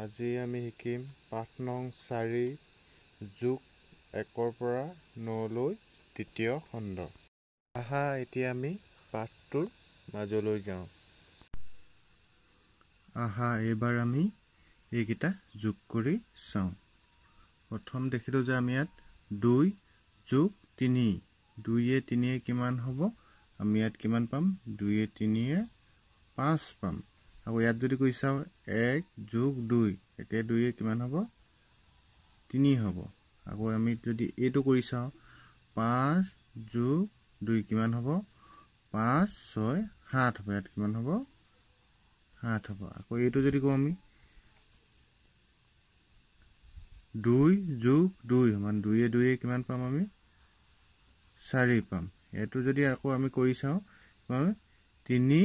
আজি আমি শিকিম পাঠ নং চাৰি যোগ একৰ পৰা নলৈ তৃতীয় খণ্ড আহা এতিয়া আমি পাঠটোৰ মাজলৈ যাওঁ আহা এইবাৰ আমি এইকেইটা যোগ কৰি চাওঁ প্ৰথম দেখিলোঁ যে আমি ইয়াত দুই যোগ তিনি দুইয়ে তিনিয়ে কিমান হ'ব আমি ইয়াত কিমান পাম দুইয়ে তিনিয়ে পাঁচ পাম আৰু ইয়াত যদি কৰি চাওঁ এক যোগ দুই একে দুইয়ে কিমান হ'ব তিনি হ'ব আকৌ আমি যদি এইটো কৰি চাওঁ পাঁচ যোগ দুই কিমান হ'ব পাঁচ ছয় সাত হ'ব ইয়াত কিমান হ'ব সাত হ'ব আকৌ এইটো যদি কওঁ আমি দুই যোগ দুই সমান দুয়ে দুয়ে কিমান পাম আমি চাৰি পাম এইটো যদি আকৌ আমি কৰি চাওঁ তিনি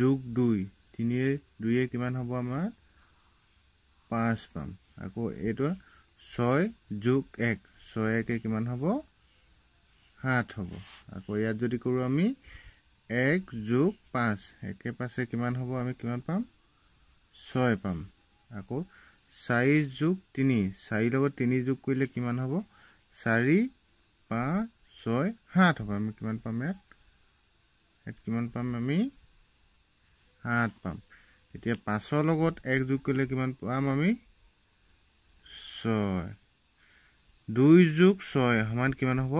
যোগ দুই তিনিয়ে দুইয়ে কিমান হ'ব আমাৰ পাঁচ পাম আকৌ এইটো ছয় যোগ এক ছয় একে কিমান হ'ব সাত হ'ব আকৌ ইয়াত যদি কৰোঁ আমি এক যোগ পাঁচ একে পাঁচে কিমান হ'ব আমি কিমান পাম ছয় পাম আকৌ চাৰি যোগ তিনি চাৰিৰ লগত তিনি যোগ কৰিলে কিমান হ'ব চাৰি পাঁচ ছয় সাত হ'ব আমি কিমান পাম ইয়াত ইয়াত কিমান পাম আমি সাত পাম এতিয়া পাঁচৰ লগত এক যোগ কৰিলে কিমান পাম আমি ছয় দুই যোগ ছয় সমান কিমান হ'ব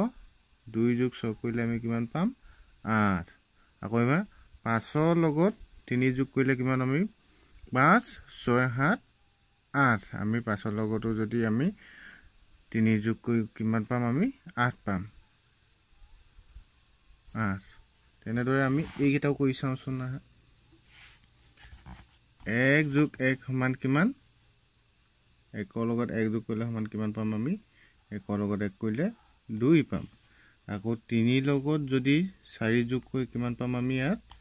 দুই যোগ ছয় কৰিলে আমি কিমান পাম আঠ আকৌ এবাৰ পাঁচৰ লগত তিনি যোগ কৰিলে কিমান আমি পাঁচ ছয় সাত আঠ আমি পাঁচৰ লগতো যদি আমি তিনি যোগ কৰি কিমান পাম আমি আঠ পাম আঠ তেনেদৰে আমি এইকেইটাও কৰি চাওঁচোন নহয় এক যোগ এক সমান কিমান একৰ লগত এক যোগ কৰিলে সমান কিমান পাম আমি একৰ লগত এক কৰিলে দুই পাম আকৌ তিনিৰ লগত যদি চাৰি যোগ কৰি কিমান পাম আমি ইয়াত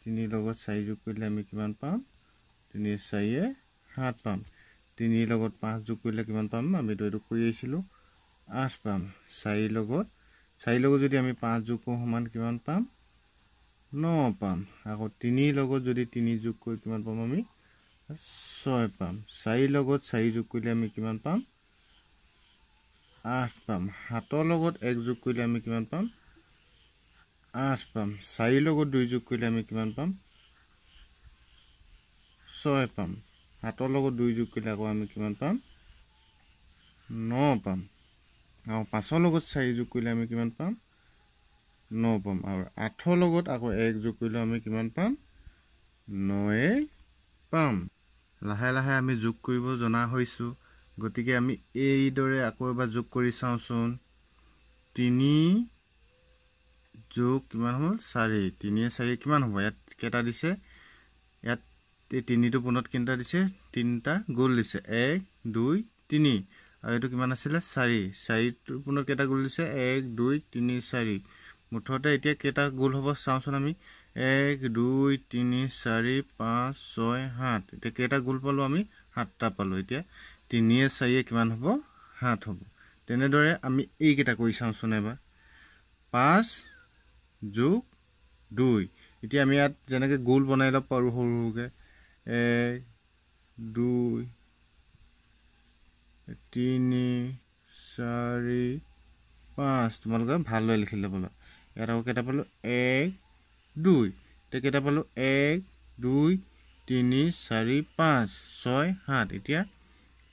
তিনিৰ লগত চাৰি যোগ কৰিলে আমি কিমান পাম তিনি চাৰিয়ে সাত পাম তিনিৰ লগত পাঁচ যোগ কৰিলে কিমান পাম আমিতো এইটো কৰি আহিছিলোঁ আঠ পাম চাৰিৰ লগত চাৰিৰ লগত যদি আমি পাঁচ যোগ কৰোঁ সমান কিমান পাম ন পাম আকৌ তিনিৰ লগত যদি তিনি যোগ কৰি কিমান পাম আমি ছয় পাম চাৰিৰ লগত চাৰি যোগ কৰিলে আমি কিমান পাম আঠ পাম সাতৰ লগত এক যোগ কৰিলে আমি কিমান পাম আঠ পাম চাৰিৰ লগত দুই যোগ কৰিলে আমি কিমান পাম ছয় পাম সাতৰ লগত দুই যোগ কৰিলে আকৌ আমি কিমান পাম ন পাম আৰু পাঁচৰ লগত চাৰি যোগ কৰিলে আমি কিমান পাম ন পাম আৰু আঠৰ লগত আকৌ এক যোগ কৰিলেও আমি কিমান পাম নয়ে পাম লাহে লাহে আমি যোগ কৰিব জনা হৈছোঁ গতিকে আমি এইদৰে আকৌ এবাৰ যোগ কৰি চাওঁচোন তিনি যোগ কিমান হ'ল চাৰি তিনিয়ে চাৰি কিমান হ'ব ইয়াত কেইটা দিছে ইয়াত এই তিনিটো পোনত কেইটা দিছে তিনিটা গোল দিছে এক দুই তিনি আৰু এইটো কিমান আছিলে চাৰি চাৰিটো পোনত কেইটা গোল দিছে এক দুই তিনি চাৰি মুঠতে এতিয়া কেইটা গোল হ'ব চাওঁচোন আমি এক দুই তিনি চাৰি পাঁচ ছয় সাত এতিয়া কেইটা গোল পালোঁ আমি সাতটা পালোঁ এতিয়া তিনিয়ে চাৰিয়ে কিমান হ'ব সাত হ'ব তেনেদৰে আমি এইকেইটা কৰি চাওঁচোন এবাৰ পাঁচ যোগ দুই এতিয়া আমি ইয়াত যেনেকৈ গোল বনাই ল'ব পাৰোঁ সৰু সৰুকৈ এক দুই তিনি চাৰি পাঁচ তোমালোকে ভালদৰে লিখি ল'ব ল'বলৈ ইয়াত আকৌ কেইটা পালোঁ এক দুই এতিয়া কেইটা পালোঁ এক দুই তিনি চাৰি পাঁচ ছয় সাত এতিয়া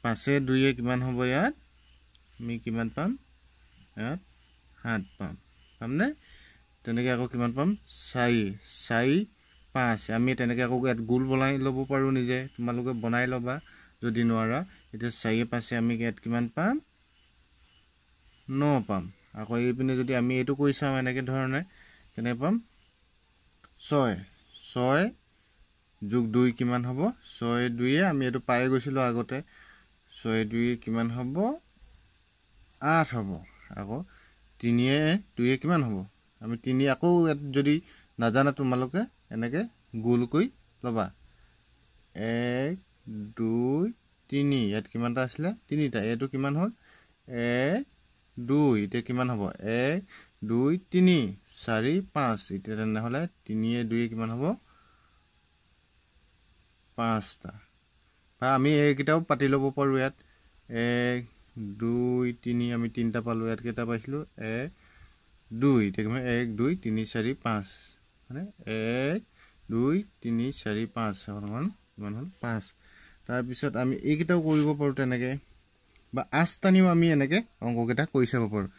পাঁচে দুয়ে কিমান হ'ব ইয়াত আমি কিমান পাম ইয়াত সাত পাম পামনে তেনেকৈ আকৌ কিমান পাম চাৰি চাৰি পাঁচ আমি তেনেকৈ আকৌ ইয়াত গোল বনাই ল'ব পাৰোঁ নিজে তোমালোকে বনাই ল'বা যদি নোৱাৰা এতিয়া চাৰিয়ে পাঁচে আমি ইয়াত কিমান পাম ন পাম আকৌ এইপিনে যদি আমি এইটো কৰি চাওঁ এনেকৈ ধৰণে কেনে পাম ছয় ছয় যোগ দুই কিমান হ'ব ছয় দুইয়ে আমি এইটো পাই গৈছিলোঁ আগতে ছয় দুই কিমান হ'ব আঠ হ'ব আকৌ তিনিয়ে দুইয়ে কিমান হ'ব আমি তিনি আকৌ ইয়াত যদি নাজানা তোমালোকে এনেকৈ গোল কৰি ল'বা এক দুই তিনি ইয়াত কিমানটা আছিলে তিনিটা এইটো কিমান হ'ল এক দুই এতিয়া কিমান হ'ব এক দুই তিনি চাৰি পাঁচ এতিয়া তেনেহ'লে তিনিয়ে দুয়ে কিমান হ'ব পাঁচটা বা আমি এইকেইটাও পাতি ল'ব পাৰোঁ ইয়াত এক দুই তিনি আমি তিনিটা পালোঁ ইয়াত কেইটা পাইছিলোঁ এক দুই এতিয়া কিমান এক দুই তিনি চাৰি পাঁচ মানে এক দুই তিনি চাৰি পাঁচ কিমান হ'ল পাঁচ তাৰপিছত আমি এইকেইটাও কৰিব পাৰোঁ তেনেকৈ বা আস্তানিও আমি এনেকৈ অংককেইটা কৰি চাব পাৰোঁ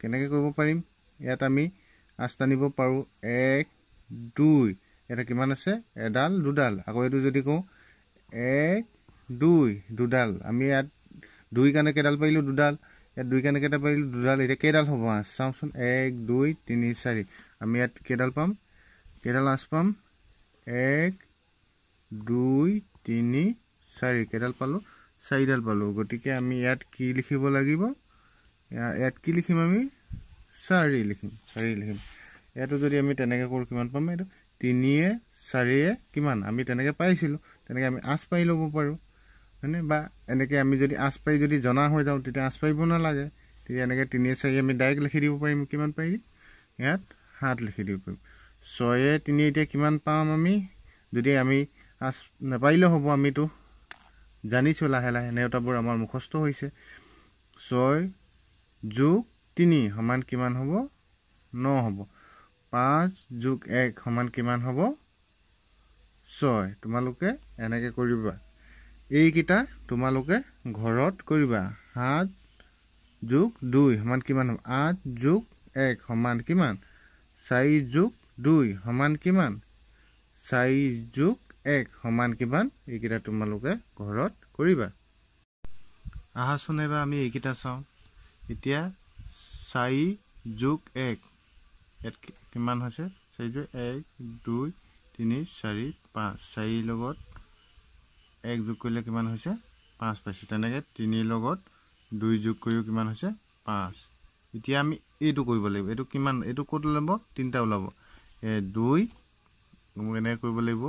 কেনেকৈ কৰিব পাৰিম ইয়াত আমি আস্তানিব পাৰোঁ এক দুই এটা কিমান আছে এডাল দুডাল আকৌ এইটো যদি কওঁ এক দুই দুডাল আমি ইয়াত দুই কাৰণে কেইডাল পাৰিলোঁ দুডাল ইয়াত দুই কাৰণে কেইডাল পাৰিলোঁ দুডাল এতিয়া কেইডাল হ'ব হবো চাওঁচোন এক দুই তিনি চাৰি আমি ইয়াত কেইডাল পাম কেইডাল আঁচ পাম এক দুই তিনি চাৰি কেইডাল পালোঁ চাৰিডাল পালোঁ গতিকে আমি ইয়াত কি লিখিব লাগিব ইয়াত কি লিখিম আমি চাৰি লিখিম চাৰি লিখিম ইয়াতো যদি আমি তেনেকৈ কৰোঁ কিমান পাম এইটো তিনিয়ে চাৰিয়ে কিমান আমি তেনেকৈ পাইছিলোঁ তেনেকৈ আমি আঁচ পাৰি ল'ব পাৰোঁ হয়নে বা এনেকৈ আমি যদি আঁচ পাৰি যদি জনা হৈ যাওঁ তেতিয়া আঁচ পাৰিব নালাগে তেতিয়া এনেকৈ তিনিয়ে চাৰি আমি ডাইৰেক্ট লিখি দিব পাৰিম কিমান পাৰি ইয়াত সাত লিখি দিব পাৰিম ছয়ে তিনি এতিয়া কিমান পাম আমি যদি আমি আঁচ নাপাৰিলেও হ'ব আমিতো জানিছোঁ লাহে লাহে নেওতাবোৰ আমাৰ মুখস্থ হৈছে ছয় যোগ তিনি সমান কিমান হ'ব ন হ'ব পাঁচ যোগ এক সমান কিমান হ'ব ছয় তোমালোকে এনেকৈ কৰিবা এইকেইটা তোমালোকে ঘৰত কৰিবা সাত যোগ দুই সমান কিমান হ'ব আঠ যোগ এক সমান কিমান চাৰি যোগ দুই সমান কিমান চাৰি যোগ এক সমান কিমান এইকেইটা তোমালোকে ঘৰত কৰিবা আহাচোন এইবাৰ আমি এইকেইটা চাওঁ এতিয়া চাৰি যোগ এক কিমান হৈছে চাৰি যোগ এক দুই তিনি চাৰি পাঁচ চাৰিৰ লগত এক যোগ কৰিলে কিমান হৈছে পাঁচ পাইছোঁ তেনেকৈ তিনিৰ লগত দুই যোগ কৰিও কিমান হৈছে পাঁচ এতিয়া আমি এইটো কৰিব লাগিব এইটো কিমান এইটো ক'ত ওলাব তিনিটা ওলাব দুই এনেকৈ কৰিব লাগিব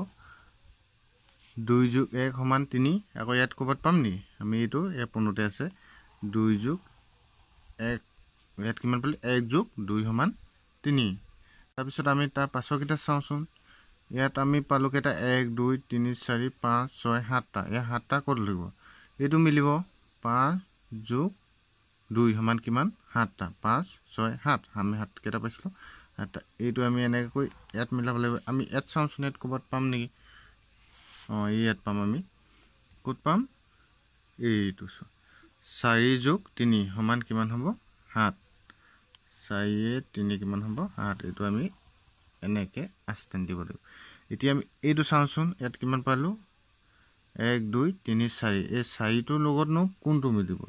দুই যোগ এক সমান তিনি আকৌ ইয়াত ক'ৰবাত পাম নেকি আমি এইটো ইয়াৰ পোনতে আছে দুই যোগ এক ইয়াত কিমান পালি এক যোগ দুই সমান তিনি তাৰপিছত আমি তাৰ পাছৰকেইটা চাওঁচোন ইয়াত আমি পালোঁকেইটা এক দুই তিনি চাৰি পাঁচ ছয় সাতটা ইয়াৰ সাতটা ক'ত লাগিব এইটো মিলিব পাঁচ যোগ দুই সমান কিমান সাতটা পাঁচ ছয় সাত আমি সাতকেইটা পাইছিলোঁ এইটো আমি এনেকৈ ইয়াত মিলাব লাগিব আমি ইয়াত চাওঁচোন ইয়াত ক'ৰবাত পাম নেকি অঁ ইয়াত পাম আমি ক'ত পাম এইটো চাৰি যোগ তিনি সমান কিমান হ'ব সাত চাৰিয়ে তিনি কিমান হ'ব সাত এইটো আমি এনেকৈ আচটেণ্ট দিব লাগিব এতিয়া আমি এইটো চাওঁচোন ইয়াত কিমান পালোঁ এক দুই তিনি চাৰি এই চাৰিটোৰ লগতনো কোনটো মিলিব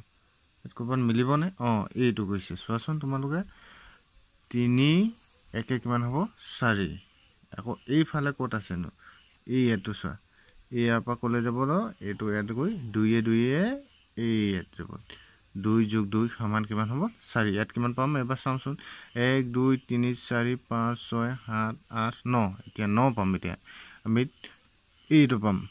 ইয়াত ক'ৰবাত মিলিবনে অঁ এইটো গৈছে চোৱাচোন তোমালোকে তিনি একে কিমান হ'ব চাৰি আকৌ এইফালে ক'ত আছেনো এই ইয়াতটো চোৱা ইয়াৰ পৰা ক'লৈ যাব এইটো এড কৰি দুইয়ে দুইয়ে এই ইয়াত যাব দুই যোগ দুই সমান কিমান হ'ব চাৰি ইয়াত কিমান পাম এবাৰ চাওঁচোন এক দুই তিনি চাৰি পাঁচ ছয় সাত আঠ ন এতিয়া ন পাম এতিয়া আমি এইটো পাম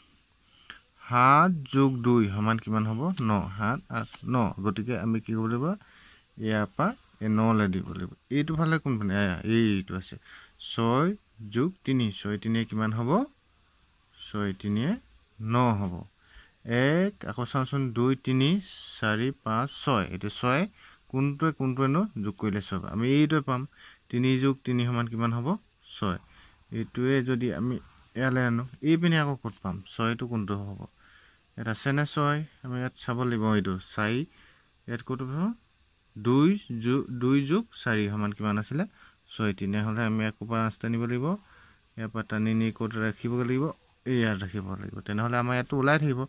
সাত যোগ দুই সমান কিমান হ'ব ন সাত আঠ ন গতিকে আমি কি কৰিব লাগিব ইয়াৰ পৰা এই নলৈ দিব লাগিব এইটো ফালে কোনফালে এইটো আছে ছয় যোগ তিনি ছয় তিনিয়ে কিমান হ'ব ছয় তিনিয়ে ন হ'ব এক আকৌ চাওঁচোন দুই তিনি চাৰি পাঁচ ছয় এতিয়া ছয় কোনটোৱে কোনটোৱেনো যোগ কৰিলে চব আমি এইটোৱে পাম তিনি যোগ তিনি সমান কিমান হ'ব ছয় এইটোৱে যদি আমি ইয়ালৈ আনো এইপিনে আকৌ ক'ত পাম ছয়টো কোনটো হ'ব ইয়াত আছেনে ছয় আমি ইয়াত চাব লাগিব এইটো চাৰি ইয়াত ক'ত দুই যোগ দুই যোগ চাৰি সমান কিমান আছিলে ছয় তিনিহ'লে আমি আকৌ পৰা আঁচ টানিব লাগিব ইয়াৰ পৰা টানি নি ক'ত ৰাখিবগৈ লাগিব ইয়াত ৰাখিব লাগিব তেনেহ'লে আমাৰ ইয়াতো ওলাই থাকিব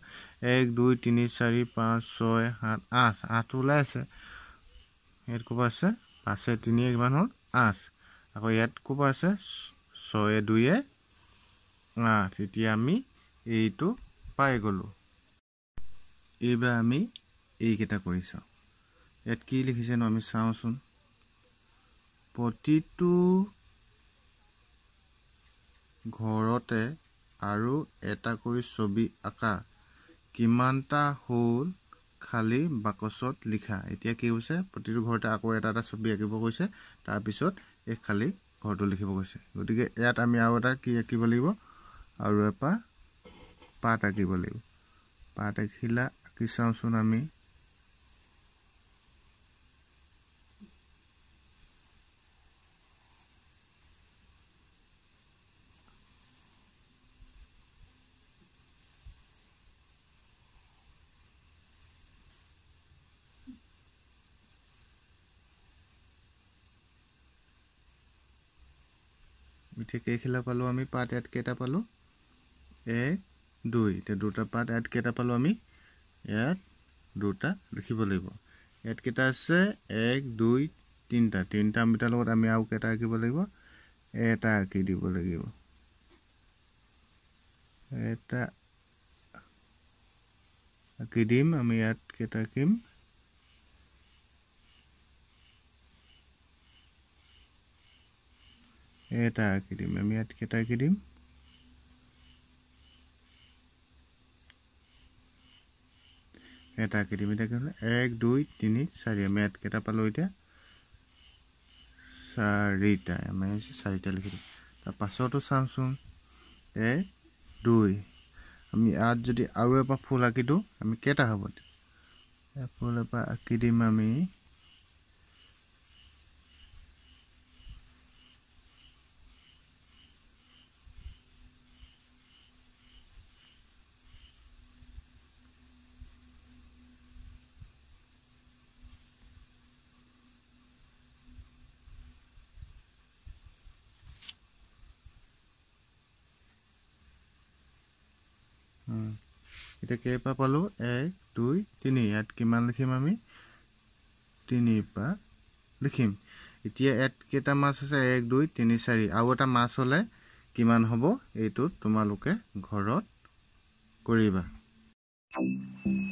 এক দুই তিনি চাৰি পাঁচ ছয় সাত আঠ আঠটো ওলাই আছে ইয়াত ক'ৰ পৰা আছে পাঁচে তিনিয়ে কিমান হ'ল আঠ আকৌ ইয়াত ক'ৰ পৰা আছে ছয়ে দুয়ে আঠ এতিয়া আমি এইটো পাই গ'লোঁ এইবাৰ আমি এইকেইটা কৰি চাওঁ ইয়াত কি লিখিছেনো আমি চাওঁচোন প্ৰতিটো ঘৰতে আৰু এটাকৈ ছবি আঁকা কিমানটা হ'ল খালী বাকচত লিখা এতিয়া কি হৈছে প্ৰতিটো ঘৰতে আকৌ এটা এটা ছবি আঁকিব কৈছে তাৰপিছত এই খালী ঘৰটো লিখিব কৈছে গতিকে ইয়াত আমি আৰু এটা কি আঁকিব লাগিব আৰু এটা পাত আঁকিব লাগিব পাত আঁকিলা আঁকি চাওঁচোন আমি এতিয়া কেইখিলা পালোঁ আমি পাত এড কেইটা পালোঁ এক দুই এতিয়া দুটা পাত এড কেইটা পালোঁ আমি ইয়াত দুটা লিখিব লাগিব ইয়াত কেইটা আছে এক দুই তিনিটা তিনিটা আমিটাৰ লগত আমি আৰু কেইটা আঁকিব লাগিব এটা আঁকি দিব লাগিব এটা আঁকি দিম আমি ইয়াত কেইটা আঁকিম এটা আঁকি দিম আমি ইয়াত কেইটা আঁকি দিম এটা আঁকি দিম এতিয়া কি হ'ল এক দুই তিনি চাৰি আমি ইয়াত কেইটা পালোঁ এতিয়া চাৰিটা আমি চাৰিটা লিখি দিম তাৰ পাছতো চাওঁচোন এক দুই আমি ইয়াত যদি আৰু এপাহ ফুল আঁকি দিওঁ আমি কেইটা হ'ব এতিয়া ফুল এপাহ আঁকি দিম আমি এতিয়া কেই পা পালোঁ এক দুই তিনি ইয়াত কিমান লিখিম আমি তিনিৰপৰা লিখিম এতিয়া ইয়াত কেইটা মাছ আছে এক দুই তিনি চাৰি আৰু এটা মাছ হ'লে কিমান হ'ব এইটো তোমালোকে ঘৰত কৰিবা Thank you.